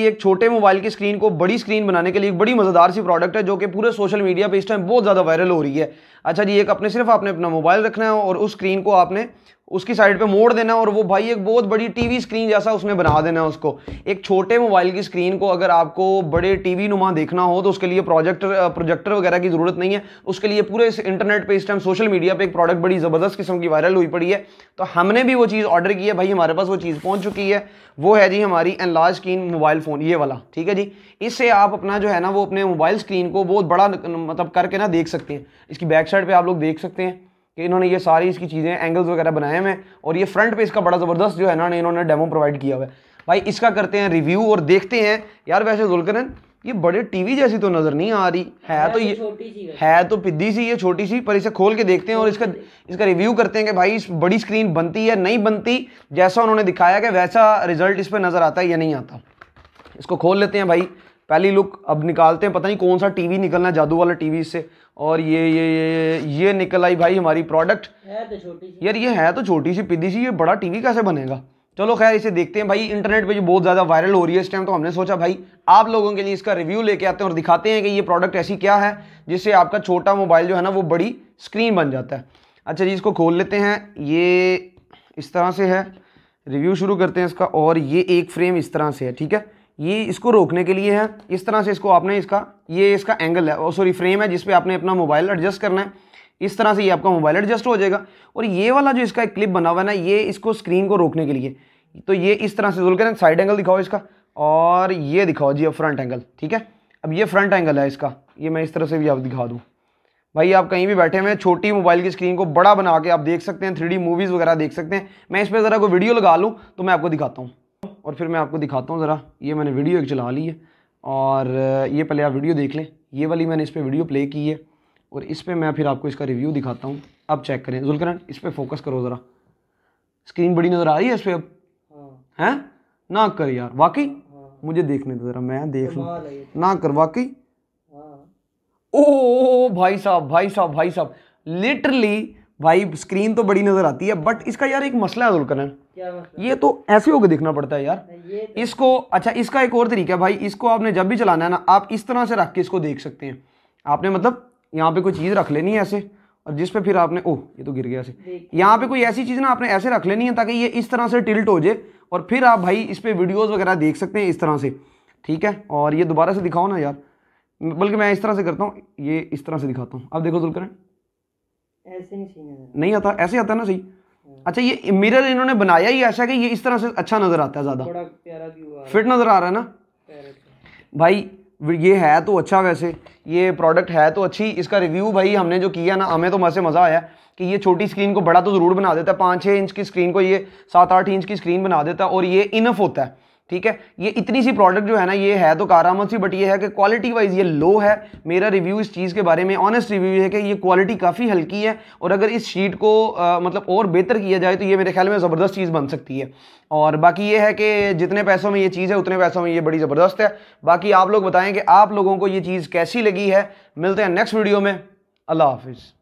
कि एक छोटे मोबाइल की स्क्रीन को बड़ी स्क्रीन बनाने के लिए एक बड़ी मज़ेदार सी प्रोडक्ट है जो कि पूरे सोशल मीडिया पे इस टाइम बहुत ज़्यादा वायरल हो रही है अच्छा जी एक अपने सिर्फ आपने अपना मोबाइल रखना है और उस स्क्रीन को आपने उसकी साइड पे मोड़ देना और वो भाई एक बहुत बड़ी टीवी स्क्रीन जैसा उसमें बना देना उसको एक छोटे मोबाइल की स्क्रीन को अगर आपको बड़े टीवी नुमा देखना हो तो उसके लिए प्रोजेक्टर प्रोजेक्टर वगैरह की ज़रूरत नहीं है उसके लिए पूरे इस इंटरनेट पे इस टाइम सोशल मीडिया पे एक प्रोडक्ट बड़ी ज़बरदस्त किस्म की वायरल हुई पड़ी है तो हमने भी वो चीज़ ऑर्डर की है भाई हमारे पास वो चीज़ पहुँच चुकी है वो है जी हमारी an large screen mobile phone ये वाला ठीक है जी इससे आप अपना जो है ना वो अपने मोबाइल स्क्रीन को बहुत बड़ा मतलब करके ना देख सकते हैं इसकी बैक साइड पर आप लोग देख सकते हैं कि इन्होंने ये सारी इसकी चीज़ें एंगल्स वगैरह बनाए हुए हैं और ये फ्रंट पे इसका बड़ा ज़बरदस्त जो है ना इन्होंने डेमो प्रोवाइड किया हुआ है भाई इसका करते हैं रिव्यू और देखते हैं यार वैसे जुलकरन ये बड़े टीवी जैसी तो नज़र नहीं आ रही है तो ये है तो पिद्दी सी ये छोटी सी पर इसे खोल के देखते हैं और इसका इसका रिव्यू करते हैं कि भाई इस बड़ी स्क्रीन बनती है नहीं बनती जैसा उन्होंने दिखाया कि वैसा रिजल्ट इस पर नज़र आता है या नहीं आता इसको खोल लेते हैं भाई पहली लुक अब निकालते हैं पता नहीं कौन सा टीवी निकलना है जादू वाला टीवी से और ये ये ये ये निकल आई भाई हमारी प्रोडक्ट है तो छोटी यार ये है तो छोटी सी पिदी सी ये बड़ा टीवी कैसे बनेगा चलो खैर इसे देखते हैं भाई इंटरनेट पे जो बहुत ज़्यादा वायरल हो रही है इस टाइम तो हमने सोचा भाई आप लोगों के लिए इसका रिव्यू लेके आते हैं और दिखाते हैं कि ये प्रोडक्ट ऐसी क्या है जिससे आपका छोटा मोबाइल जो है ना वो बड़ी स्क्रीन बन जाता है अच्छा जी इसको खोल लेते हैं ये इस तरह से है रिव्यू शुरू करते हैं इसका और ये एक फ्रेम इस तरह से है ठीक है ये इसको रोकने के लिए है इस तरह से इसको आपने इसका ये इसका एंगल है और सॉरी फ्रेम है जिसपे आपने अपना मोबाइल एडजस्ट करना है इस तरह से ये आपका मोबाइल एडजस्ट हो जाएगा और ये वाला जो इसका एक क्लिप बना हुआ है ना ये इसको स्क्रीन को रोकने के लिए तो ये इस तरह से जोल करें साइड एंगल दिखाओ इसका और ये दिखाओ जी अब फ्रंट एंगल ठीक है अब ये फ्रंट एंगल है इसका ये मैं इस तरह से भी आप दिखा दूँ भाई आप कहीं भी बैठे हुए हैं छोटी मोबाइल की स्क्रीन को बड़ा बना के आप देख सकते हैं थ्री मूवीज़ वगैरह देख सकते हैं मैं इस पर ज़रा कोई वीडियो लगा लूँ तो मैं आपको दिखाता हूँ और फिर मैं आपको दिखाता हूँ ज़रा ये मैंने वीडियो एक चला ली है और ये पहले आप वीडियो देख लें ये वाली मैंने इस पर वीडियो प्ले की है और इस पर मैं फिर आपको इसका रिव्यू दिखाता हूँ अब चेक करें जुलकरण इस पर फोकस करो ज़रा स्क्रीन बड़ी नज़र आ रही है इस पर अब हाँ। हैं ना कर यार वाकई हाँ। मुझे देखने दो ज़रा मैं देख लूँ ना कर वाकई हाँ। ओ भाई साहब भाई साहब भाई साहब लिटरली भाई स्क्रीन तो बड़ी नजर आती है बट इसका यार एक मसला है दुलकरण ये तो ऐसे होकर देखना पड़ता है यार तो- इसको अच्छा इसका एक और तरीका है भाई इसको आपने जब भी चलाना है ना आप इस तरह से रख के इसको देख सकते हैं आपने मतलब यहाँ पे कोई चीज़ रख लेनी है ऐसे और जिस पे फिर आपने ओह ये तो गिर गया ऐसे यहाँ पे कोई ऐसी चीज़ ना आपने ऐसे रख लेनी है ताकि ये इस तरह से टिल्ट हो जाए और फिर आप भाई इस पर वीडियोज़ वगैरह देख सकते हैं इस तरह से ठीक है और ये दोबारा से दिखाओ ना यार बल्कि मैं इस तरह से करता हूँ ये इस तरह से दिखाता हूँ आप देखो दुलकरण नहीं आता ऐसे आता ना सही हाँ। अच्छा ये मिरर इन्होंने बनाया ही ऐसा कि ये इस तरह से अच्छा नज़र आता है ज़्यादा फिट नज़र आ रहा है ना भाई ये है तो अच्छा वैसे ये प्रोडक्ट है तो अच्छी इसका रिव्यू भाई हमने जो किया ना हमें तो मज़े मज़ा आया कि ये छोटी स्क्रीन को बड़ा तो ज़रूर बना देता है पाँच छः इंच की स्क्रीन को ये सात आठ इंच की स्क्रीन बना देता है और ये इनफ होता है ठीक है ये इतनी सी प्रोडक्ट जो है ना ये है तो कारामद सी बट ये है कि क्वालिटी वाइज ये लो है मेरा रिव्यू इस चीज़ के बारे में ऑनेस्ट रिव्यू है कि ये क्वालिटी काफ़ी हल्की है और अगर इस शीट को आ, मतलब और बेहतर किया जाए तो ये मेरे ख्याल में ज़बरदस्त चीज़ बन सकती है और बाकी ये है कि जितने पैसों में ये चीज़ है उतने पैसों में ये बड़ी ज़बरदस्त है बाकी आप लोग बताएँ कि आप लोगों को ये चीज़ कैसी लगी है मिलते हैं नेक्स्ट वीडियो में अल्लाह हाफिज़